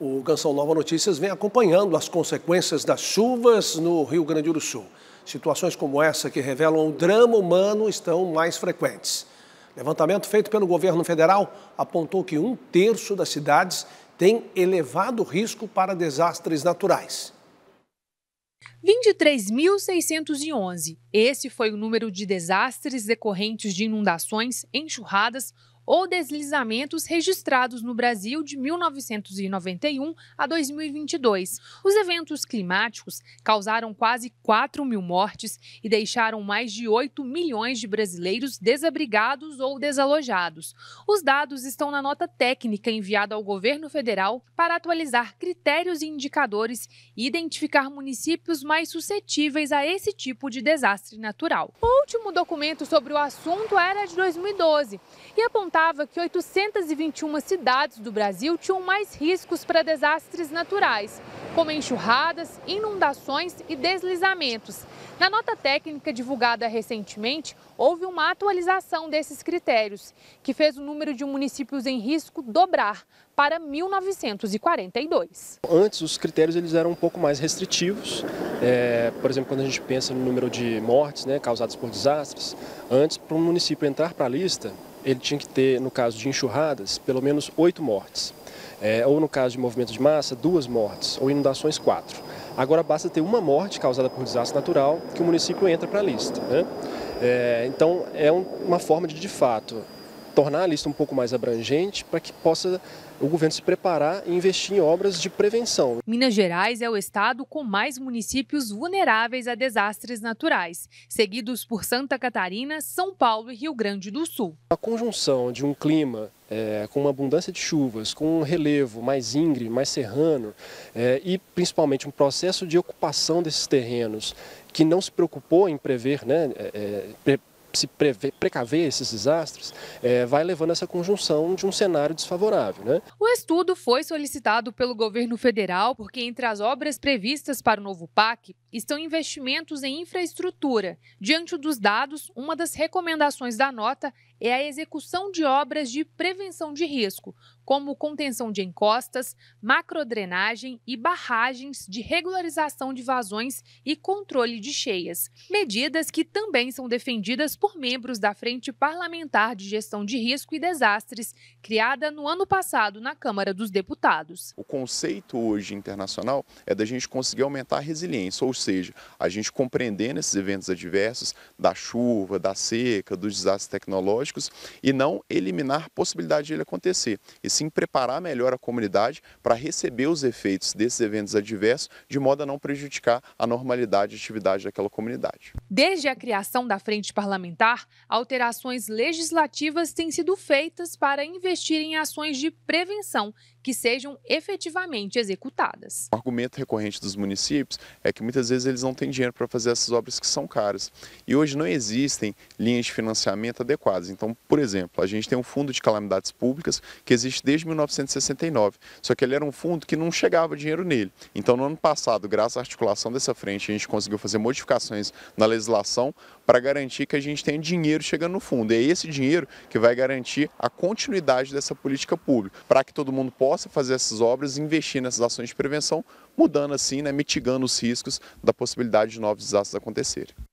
O Canção Nova Notícias vem acompanhando as consequências das chuvas no Rio Grande do Sul. Situações como essa que revelam o drama humano estão mais frequentes. Levantamento feito pelo governo federal apontou que um terço das cidades tem elevado risco para desastres naturais. 23.611. Esse foi o número de desastres decorrentes de inundações, enxurradas ou deslizamentos registrados no Brasil de 1991 a 2022. Os eventos climáticos causaram quase 4 mil mortes e deixaram mais de 8 milhões de brasileiros desabrigados ou desalojados. Os dados estão na nota técnica enviada ao governo federal para atualizar critérios e indicadores e identificar municípios mais suscetíveis a esse tipo de desastre natural. O último documento sobre o assunto era de 2012 e apontava apontava que 821 cidades do Brasil tinham mais riscos para desastres naturais, como enxurradas, inundações e deslizamentos. Na nota técnica divulgada recentemente, houve uma atualização desses critérios, que fez o número de municípios em risco dobrar para 1942. Antes, os critérios eles eram um pouco mais restritivos. É, por exemplo, quando a gente pensa no número de mortes né, causadas por desastres, antes, para um município entrar para a lista, ele tinha que ter, no caso de enxurradas, pelo menos oito mortes. É, ou no caso de movimento de massa, duas mortes, ou inundações, quatro. Agora basta ter uma morte causada por desastre natural que o município entra para a lista. Né? É, então, é um, uma forma de, de fato, tornar a lista um pouco mais abrangente para que possa o governo se preparar e investir em obras de prevenção. Minas Gerais é o estado com mais municípios vulneráveis a desastres naturais, seguidos por Santa Catarina, São Paulo e Rio Grande do Sul. A conjunção de um clima é, com uma abundância de chuvas, com um relevo mais íngreme, mais serrano é, e principalmente um processo de ocupação desses terrenos que não se preocupou em prever, né, é, é se prever, precaver esses desastres, é, vai levando a essa conjunção de um cenário desfavorável. Né? O estudo foi solicitado pelo governo federal porque, entre as obras previstas para o novo PAC, estão investimentos em infraestrutura. Diante dos dados, uma das recomendações da nota é a execução de obras de prevenção de risco, como contenção de encostas, macrodrenagem e barragens de regularização de vazões e controle de cheias, medidas que também são defendidas por membros da Frente Parlamentar de Gestão de Risco e Desastres, criada no ano passado na Câmara dos Deputados. O conceito hoje internacional é da gente conseguir aumentar a resiliência, ou seja, a gente compreendendo esses eventos adversos da chuva, da seca, dos desastres tecnológicos e não eliminar a possibilidade de ele acontecer, e sim preparar melhor a comunidade para receber os efeitos desses eventos adversos de modo a não prejudicar a normalidade e atividade daquela comunidade. Desde a criação da frente parlamentar, alterações legislativas têm sido feitas para investir em ações de prevenção que sejam efetivamente executadas. O argumento recorrente dos municípios é que muitas vezes eles não têm dinheiro para fazer essas obras que são caras. E hoje não existem linhas de financiamento adequadas. Então, por exemplo, a gente tem um fundo de calamidades públicas que existe desde 1969, só que ele era um fundo que não chegava dinheiro nele. Então, no ano passado, graças à articulação dessa frente, a gente conseguiu fazer modificações na legislação para garantir que a gente tenha dinheiro chegando no fundo. E é esse dinheiro que vai garantir a continuidade dessa política pública, para que todo mundo possa possa fazer essas obras e investir nessas ações de prevenção, mudando assim, né, mitigando os riscos da possibilidade de novos desastres acontecerem.